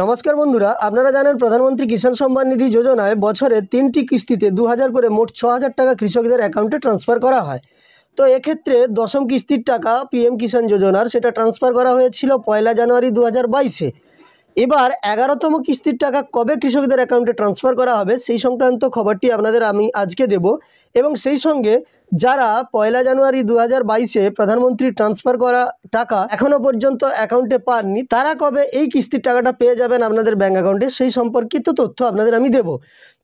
নমস্কার বন্ধুরা আপনারা জানেন প্রধানমন্ত্রী কিষাণ সম্মান নিধি যোজনায় বছরে তিনটি কিস্তিতে দু করে মোট ছ টাকা কৃষকদের অ্যাকাউন্টে ট্রান্সফার করা হয় তো এক্ষেত্রে দশম কিস্তির টাকা পিএম কিষাণ যোজনার সেটা ট্রান্সফার করা হয়েছিল পয়লা জানুয়ারি দু হাজার এবার এগারোতম কিস্তির টাকা কবে কৃষকদের অ্যাকাউন্টে ট্রান্সফার করা হবে সেই সংক্রান্ত খবরটি আপনাদের আমি আজকে দেব এবং সেই সঙ্গে যারা পয়লা জানুয়ারি দু হাজার বাইশে প্রধানমন্ত্রী ট্রান্সফার করা টাকা এখনও পর্যন্ত অ্যাকাউন্টে পাননি তারা কবে এই কিস্তির টাকাটা পেয়ে যাবেন আপনাদের ব্যাঙ্ক অ্যাকাউন্টে সেই সম্পর্কিত তথ্য আপনাদের আমি দেব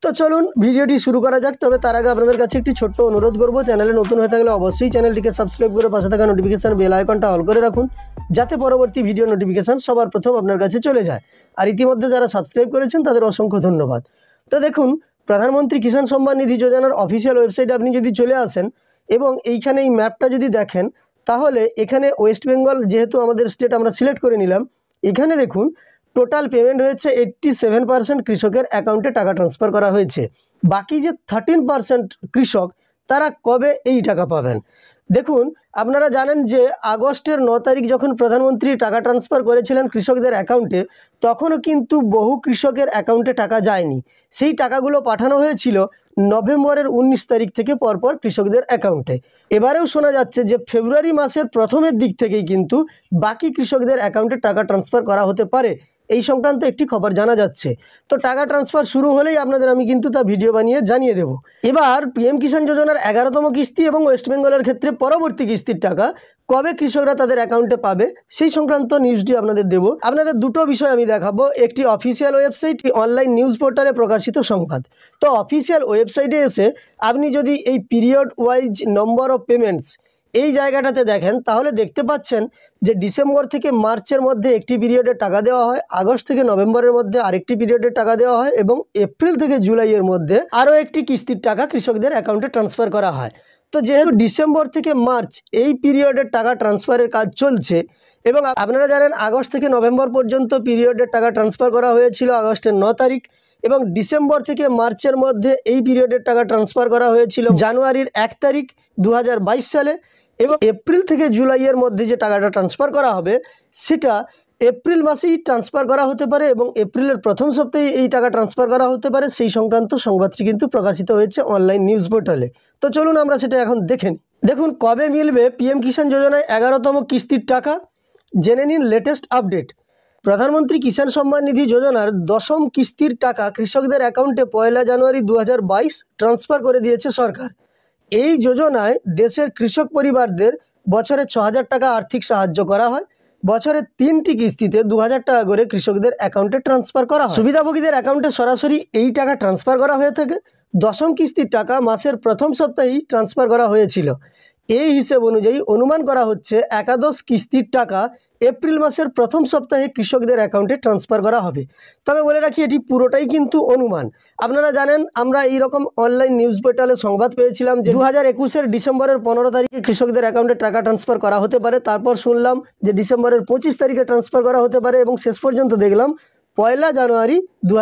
তো চলুন ভিডিওটি শুরু করা যাক তবে তার আগে আপনাদের কাছে একটি ছোট্ট অনুরোধ করবো চ্যানেলে নতুন হয়ে থাকলে অবশ্যই চ্যানেলটিকে সাবস্ক্রাইব করে পাশে থাকা নোটিফিকেশান বেল আইকনটা অল করে রাখুন যাতে পরবর্তী ভিডিও নোটিফিকেশান সবার প্রথম আপনার কাছে চলে যায় আর ইতিমধ্যে যারা সাবস্ক্রাইব করেছেন তাদের অসংখ্য ধন্যবাদ তো দেখুন প্রধানমন্ত্রী কিষাণ সম্মান নিধি যোজনার অফিসিয়াল ওয়েবসাইটে আপনি যদি চলে আসেন এবং এইখানে এই ম্যাপটা যদি দেখেন তাহলে এখানে ওয়েস্ট বেঙ্গল যেহেতু আমাদের স্টেট আমরা সিলেক্ট করে নিলাম এখানে দেখুন টোটাল পেমেন্ট হয়েছে এইট্টি সেভেন পার্সেন্ট কৃষকের অ্যাকাউন্টে টাকা ট্রান্সফার করা হয়েছে বাকি যে থার্টিন পার্সেন্ট কৃষক তারা কবে এই টাকা পাবেন দেখুন আপনারা জানেন যে আগস্টের ন তারিখ যখন প্রধানমন্ত্রী টাকা ট্রান্সফার করেছিলেন কৃষকদের অ্যাকাউন্টে তখনও কিন্তু বহু কৃষকের অ্যাকাউন্টে টাকা যায়নি সেই টাকাগুলো পাঠানো হয়েছিল নভেম্বরের ১৯ তারিখ থেকে পরপর কৃষকদের অ্যাকাউন্টে এবারেও শোনা যাচ্ছে যে ফেব্রুয়ারি মাসের প্রথমের দিক থেকেই কিন্তু বাকি কৃষকদের অ্যাকাউন্টে টাকা ট্রান্সফার করা হতে পারে এই সংক্রান্ত একটি খবর জানা যাচ্ছে তো টাকা ট্রান্সফার শুরু হলেই আপনাদের আমি কিন্তু তা ভিডিও বানিয়ে জানিয়ে দেব এবার পিএম কিষাণ যোজনার এগারোতম কিস্তি এবং ওয়েস্টবেঙ্গলের ক্ষেত্রে পরবর্তী কিস্তির টাকা কবে কৃষকরা তাদের অ্যাকাউন্টে পাবে সেই সংক্রান্ত নিউজটি আপনাদের দেব আপনাদের দুটো বিষয় আমি দেখাবো একটি অফিসিয়াল ওয়েবসাইট অনলাইন নিউজ পোর্টালে প্রকাশিত সংবাদ তো অফিসিয়াল ওয়েবসাইটে এসে আপনি যদি এই period wise number of payments এই জায়গাটাতে দেখেন তাহলে দেখতে পাচ্ছেন যে ডিসেম্বর থেকে মার্চের মধ্যে একটি পিরিয়ডে টাকা দেওয়া হয় আগস্ট থেকে নভেম্বরের মধ্যে আরেকটি পিরিয়ডে টাকা দেওয়া হয় এবং এপ্রিল থেকে জুলাইয়ের মধ্যে আরও একটি কিস্তির টাকা কৃষকদের অ্যাকাউন্টে ট্রান্সফার করা হয় তো যেহেতু ডিসেম্বর থেকে মার্চ এই পিরিয়ডের টাকা ট্রান্সফারের কাজ চলছে এবং আপনারা জানেন আগস্ট থেকে নভেম্বর পর্যন্ত পিরিয়ডের টাকা ট্রান্সফার করা হয়েছিল আগস্টের ন তারিখ এবং ডিসেম্বর থেকে মার্চের মধ্যে এই পিরিয়ডের টাকা ট্রান্সফার করা হয়েছিল জানুয়ারির এক তারিখ দু সালে এবং এপ্রিল থেকে জুলাইয়ের মধ্যে যে টাকাটা ট্রান্সফার করা হবে সেটা এপ্রিল মাসেই ট্রান্সফার করা হতে পারে এবং এপ্রিলের প্রথম সপ্তাহে এই টাকা ট্রান্সফার করা হতে পারে সেই সংক্রান্ত সংবাদটি কিন্তু প্রকাশিত হয়েছে অনলাইন নিউজ পোর্টালে তো চলুন আমরা সেটা এখন দেখে নিই দেখুন কবে মিলবে পিএম কিষাণ যোজনায় এগারোতম কিস্তির টাকা জেনে নিন লেটেস্ট আপডেট প্রধানমন্ত্রী কিষাণ সম্মান নিধি যোজনার দশম কিস্তির টাকা কৃষকদের অ্যাকাউন্টে পয়লা জানুয়ারি দু ট্রান্সফার করে দিয়েছে সরকার এই যোজনায় দেশের কৃষক পরিবারদের বছরে ছ টাকা আর্থিক সাহায্য করা হয় বছরে তিনটি কিস্তিতে দু টাকা করে কৃষকদের অ্যাকাউন্টে ট্রান্সফার করা হয় সুবিধাভোগীদের অ্যাকাউন্টে সরাসরি এই টাকা ট্রান্সফার করা হয়ে থাকে দশম কিস্তির টাকা মাসের প্রথম সপ্তাহেই ট্রান্সফার করা হয়েছিল এই হিসেব অনুযায়ী অনুমান করা হচ্ছে একাদশ কিস্তির টাকা এপ্রিল মাসের প্রথম সপ্তাহে কৃষকদের অ্যাকাউন্টে ট্রান্সফার করা হবে তবে বলে রাখি এটি পুরোটাই কিন্তু অনুমান আপনারা জানেন আমরা এই রকম অনলাইন নিউজ পোর্টালে সংবাদ পেয়েছিলাম যে দু হাজার একুশের ডিসেম্বরের পনেরো তারিখে কৃষকদের অ্যাকাউন্টে টাকা ট্রান্সফার করা হতে পারে তারপর শুনলাম যে ডিসেম্বরের পঁচিশ তারিখে ট্রান্সফার করা হতে পারে এবং শেষ পর্যন্ত দেখলাম পয়লা জানুয়ারি দু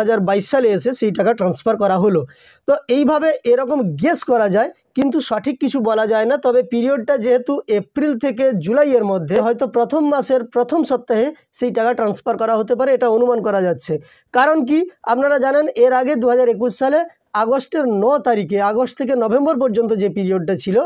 সালে এসে সেই টাকা ট্রান্সফার করা হলো তো এইভাবে এরকম গেস করা যায় কিন্তু সঠিক কিছু বলা যায় না তবে পিরিয়ডটা যেহেতু এপ্রিল থেকে জুলাইয়ের মধ্যে হয়তো প্রথম মাসের প্রথম সপ্তাহে সেই টাকা ট্রান্সফার করা হতে পারে এটা অনুমান করা যাচ্ছে কারণ কি আপনারা জানেন এর আগে দু সালে আগস্টের ন তারিখে আগস্ট থেকে নভেম্বর পর্যন্ত যে পিরিয়ডটা ছিল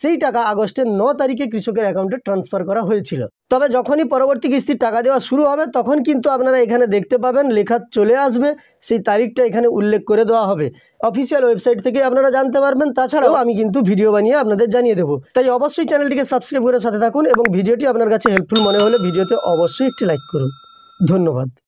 সেই টাকা আগস্টের ন তারিখে কৃষকের অ্যাকাউন্টে ট্রান্সফার করা হয়েছিল তবে যখনই পরবর্তী কিস্তির টাকা দেওয়া শুরু হবে তখন কিন্তু আপনারা এখানে দেখতে পাবেন লেখা চলে আসবে সেই তারিখটা এখানে উল্লেখ করে দেওয়া হবে অফিসিয়াল ওয়েবসাইট থেকে আপনারা জানতে পারবেন তাছাড়াও আমি কিন্তু ভিডিও বানিয়ে আপনাদের জানিয়ে দেবো তাই অবশ্যই চ্যানেলটিকে সাবস্ক্রাইব করে সাথে থাকুন এবং ভিডিওটি আপনার কাছে হেল্পফুল মনে হলে ভিডিওতে অবশ্যই একটি লাইক করুন ধন্যবাদ